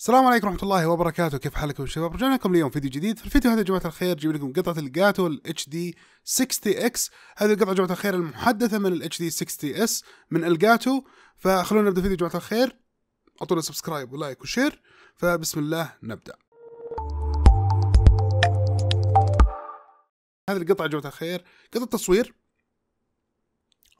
السلام عليكم ورحمة الله وبركاته كيف حالكم شباب رجعنا لكم اليوم فيديو جديد في الفيديو هذا يا جماعة الخير جيب لكم قطعة الجاتو ال HD 60X هذه القطعة جماعة الخير المحدثة من ال HD 60S من الجاتو فخلونا نبدأ يا جماعة الخير اعطونا سبسكرايب ولايك وشير فبسم الله نبدأ هذه القطعة جماعة الخير قطعة تصوير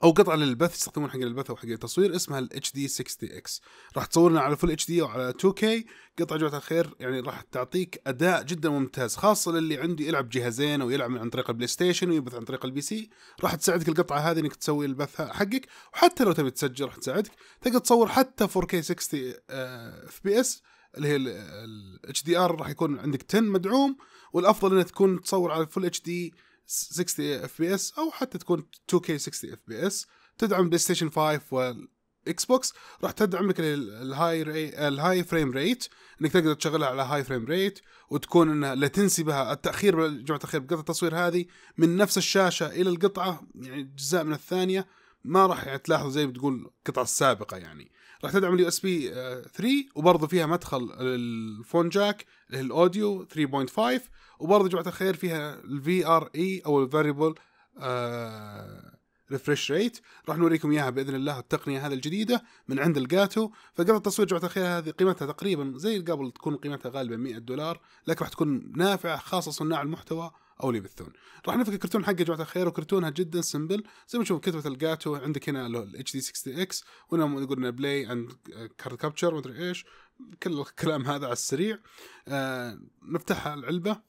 او قطعه للبث يستخدمون حق البث او حق التصوير اسمها الاتش دي 60 اكس راح تصورنا على فل اتش دي او على 2 كي قطعه جوتها الخير يعني راح تعطيك اداء جدا ممتاز خاصه للي عنده يلعب جهازين او يلعب عن طريق البلاي ستيشن ويبث عن طريق البي سي راح تساعدك القطعه هذه انك تسوي البث حقك وحتى لو تبي تسجل راح تساعدك تقدر تصور حتى 4 كي 60 اف بي اس اللي هي الاتش دي ار راح يكون عندك 10 مدعوم والافضل انها تكون تصور على فل اتش دي 60 اف بي اس او حتى تكون 2K 60 اف بي اس تدعم بلاي ستيشن 5 والاكس بوكس راح لك الهاي الهاي فريم ريت انك تقدر تشغلها على هاي فريم ريت وتكون انها لا تنسي بها التاخير جمعه الخير بقطع التصوير هذه من نفس الشاشه الى القطعه يعني جزء من الثانيه ما راح تلاحظوا زي بتقول القطع السابقه يعني راح تدعم اليو اس بي 3 وبرضه فيها مدخل الفون جاك اللي هي الاوديو 3.5 وبرضه جماعه الخير فيها الفي ار اي e او الفاريبل ريفرش ريت راح نوريكم اياها باذن الله التقنيه هذه الجديده من عند الجاتو فقطع التصوير جماعه الخير هذه قيمتها تقريبا زي قبل تكون قيمتها غالبا 100 دولار لكن راح تكون نافعه خاصه صناع المحتوى او اللي يبثون راح نفك الكرتون حقه يا جماعه الخير وكرتونها جدا سمبل زي ما تشوف كتبه الجاتو عندك هنا الاتش دي 60 اكس وهنا يقولنا بلاي اند كارد كابتشر ومدري ايش كل الكلام هذا على السريع آه نفتحها العلبه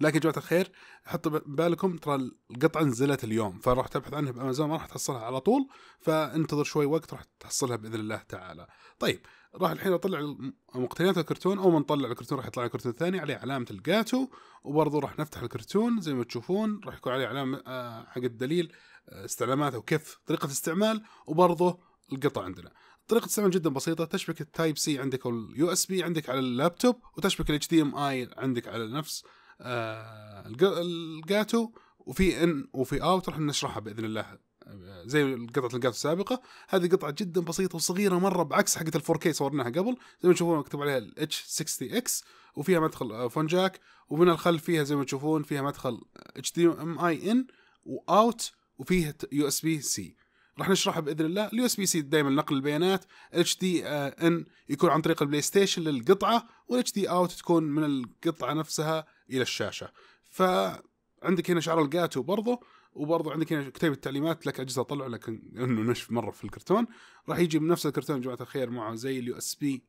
لكن يا جماعه الخير حطوا بالكم ترى القطعه نزلت اليوم فراح تبحث عنها بامازون ما راح تحصلها على طول فانتظر شوي وقت راح تحصلها باذن الله تعالى. طيب راح الحين اطلع مقتنيات الكرتون اول ما نطلع الكرتون راح يطلع الكرتون الثاني عليه علامه الجاتو وبرضه راح نفتح الكرتون زي ما تشوفون راح يكون عليه علامه آه، حق الدليل آه، استعلاماته وكيف طريقه الاستعمال وبرضه القطع عندنا. طريقة استعمال جدا بسيطة تشبك التايب سي عندك او اليو اس بي عندك على اللابتوب وتشبك الاتش دي ام اي عندك على نفس آه، الجاتو وفي ان وفي اوت راح نشرحها باذن الله آه، زي قطعه الجاتو السابقه هذه قطعه جدا بسيطه وصغيره مره بعكس حقه ال 4K صورناها قبل زي ما تشوفون مكتوب عليها ال H60X وفيها مدخل فون آه، جاك ومن الخلف فيها زي ما تشوفون فيها مدخل HDMI in واوت وفيها يو اس بي سي راح نشرحها باذن الله اليو اس بي سي دائما نقل البيانات اتش دي ان يكون عن طريق البلاي ستيشن للقطعه والاتش دي اوت تكون من القطعه نفسها الى الشاشه فعندك هنا شعر الجاتو برضه وبرضه عندك هنا كتيبة التعليمات لك اجهزه طلع لك انه نشف مره في الكرتون راح يجي بنفس الكرتون يا جماعه الخير معه زي اليو اس بي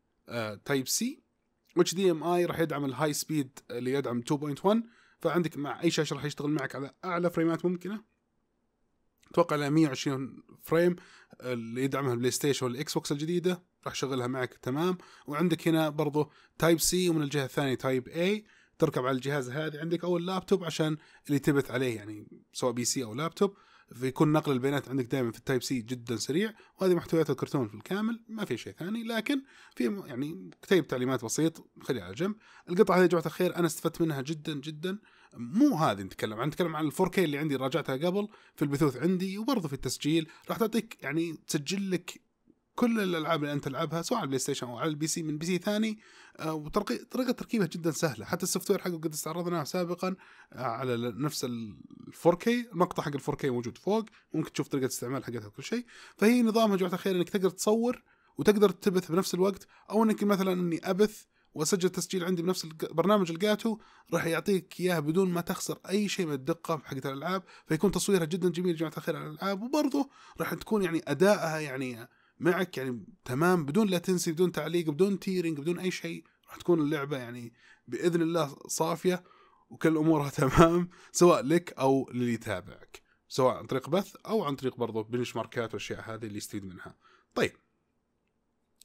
تايب سي اتش دي ام اي راح يدعم الهاي آه، سبيد اللي يدعم 2.1 فعندك مع اي شاشه راح يشتغل معك على اعلى فريمات ممكنه اتوقع على 120 فريم آه، اللي يدعمها البلاي ستيشن والاكس بوكس الجديده راح يشغلها معك تمام وعندك هنا برضه تايب سي ومن الجهه الثانيه تايب اي تركب على الجهاز هذا عندك او اللابتوب عشان اللي تبث عليه يعني سواء بي سي او لابتوب فيكون نقل البيانات عندك دائما في التايب سي جدا سريع وهذه محتويات الكرتون في الكامل ما في شيء ثاني لكن في يعني كتيب تعليمات بسيط خليها على جنب القطعه هذه جماعه الخير انا استفدت منها جدا جدا مو هذه نتكلم عن نتكلم عن ال 4 اللي عندي راجعتها قبل في البثوث عندي وبرضه في التسجيل راح تعطيك يعني تسجل لك كل الالعاب اللي انت تلعبها سواء على البلاي ستيشن او على البي سي من بي سي ثاني آه، وطريقه تركيبها جدا سهله حتى السوفت وير حقه قد استعرضناه سابقا آه، على نفس ال 4K المقطع حق ال 4K موجود فوق ممكن تشوف طريقه الاستعمال حقتها وكل شيء فهي نظامها جماعه الخير انك تقدر تصور وتقدر تبث بنفس الوقت او انك مثلا اني ابث واسجل تسجيل عندي بنفس البرنامج الجاتو راح يعطيك اياه بدون ما تخسر اي شيء من الدقه حقت الالعاب فيكون تصويرها جدا جميل جماعه الخير على الالعاب وبرضه راح تكون يعني ادائها يعني معك يعني تمام بدون لاتنسي بدون تعليق بدون تيرنج بدون اي شيء راح تكون اللعبه يعني باذن الله صافيه وكل امورها تمام سواء لك او للي يتابعك سواء عن طريق بث او عن طريق برضو بنش ماركات والاشياء هذه اللي يستفيد منها طيب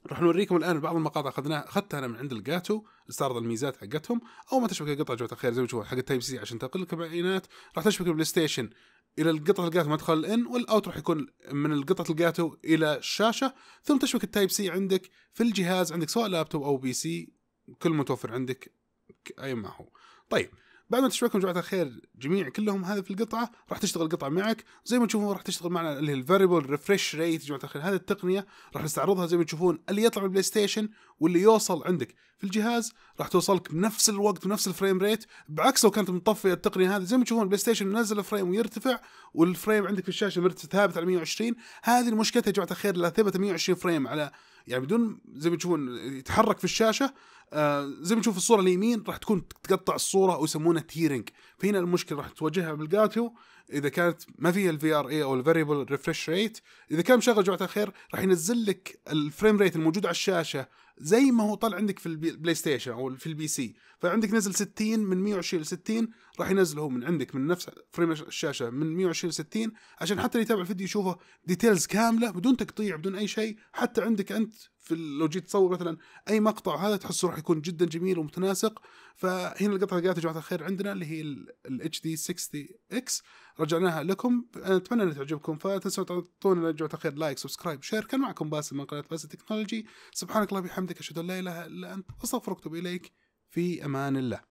راح نوريكم الان بعض المقاطع اخذناها اخذتها انا من عند الجاتو استعرض الميزات حقتهم او ما تشبك القطعه جوه الخير زي ما تشوفون حق التايب سي عشان تقل لك البيانات راح تشبك البلاي ستيشن الى القطعه الجاتو مدخل الان والاوت راح يكون من القطعة الجاتو الى الشاشه ثم تشبك التايب سي عندك في الجهاز عندك سواء لابتوب او بي سي كل متوفر عندك اي ما هو طيب بعد ما تشبكهم جماعه الخير جميع كلهم هذا في القطعه راح تشتغل القطعه معك زي ما تشوفون راح تشتغل معنا اللي هي الفاريبل ريفرش ريت جماعه الخير هذه التقنيه راح نستعرضها زي ما تشوفون اللي يطلع من البلاي ستيشن واللي يوصل عندك في الجهاز راح توصلك بنفس الوقت بنفس الفريم ريت بعكس لو كانت مطفيه التقنيه هذه زي ما تشوفون البلاي ستيشن منزل الفريم ويرتفع والفريم عندك في الشاشه مرتفع ثابت على 120 هذه المشكله يا جماعه الخير لا ثبت 120 فريم على يعني بدون زي ما تشوفون يتحرك في الشاشه آه زي ما تشوف الصوره اليمين راح تكون تقطع الصوره او يسمونها تيرنج فهنا المشكله راح تواجهها بالجاتو اذا كانت ما فيها الفي ار اي او الفاريبل ريفرش ريت اذا كان مشغل جماعه الخير راح ينزل لك الفريم ريت الموجود على الشاشه زي ما هو طلع عندك في البلاي ستيشن او في البي سي فعندك نزل 60 من 120 ل 60 راح ينزله من عندك من نفس فريم الشاشه من 120 ل 60 عشان حتى اللي يتابع الفيديو يشوفه ديتيلز كامله بدون تقطيع بدون اي شيء حتى عندك انت في لو جيت تصور مثلا اي مقطع هذا تحسه راح يكون جدا جميل ومتناسق فهنا القطعه اللي يا جماعه الخير عندنا اللي هي الاتش دي 60 اكس رجعناها لكم اتمنى انها تعجبكم فتنسوا تعطونا يا جماعه الخير لايك سبسكرايب شير كان معكم باسل من قناه باسل تكنولوجي سبحانك اللهم وبحمدك اشهد ان لا اله الا انت استغفرك واتوب اليك في امان الله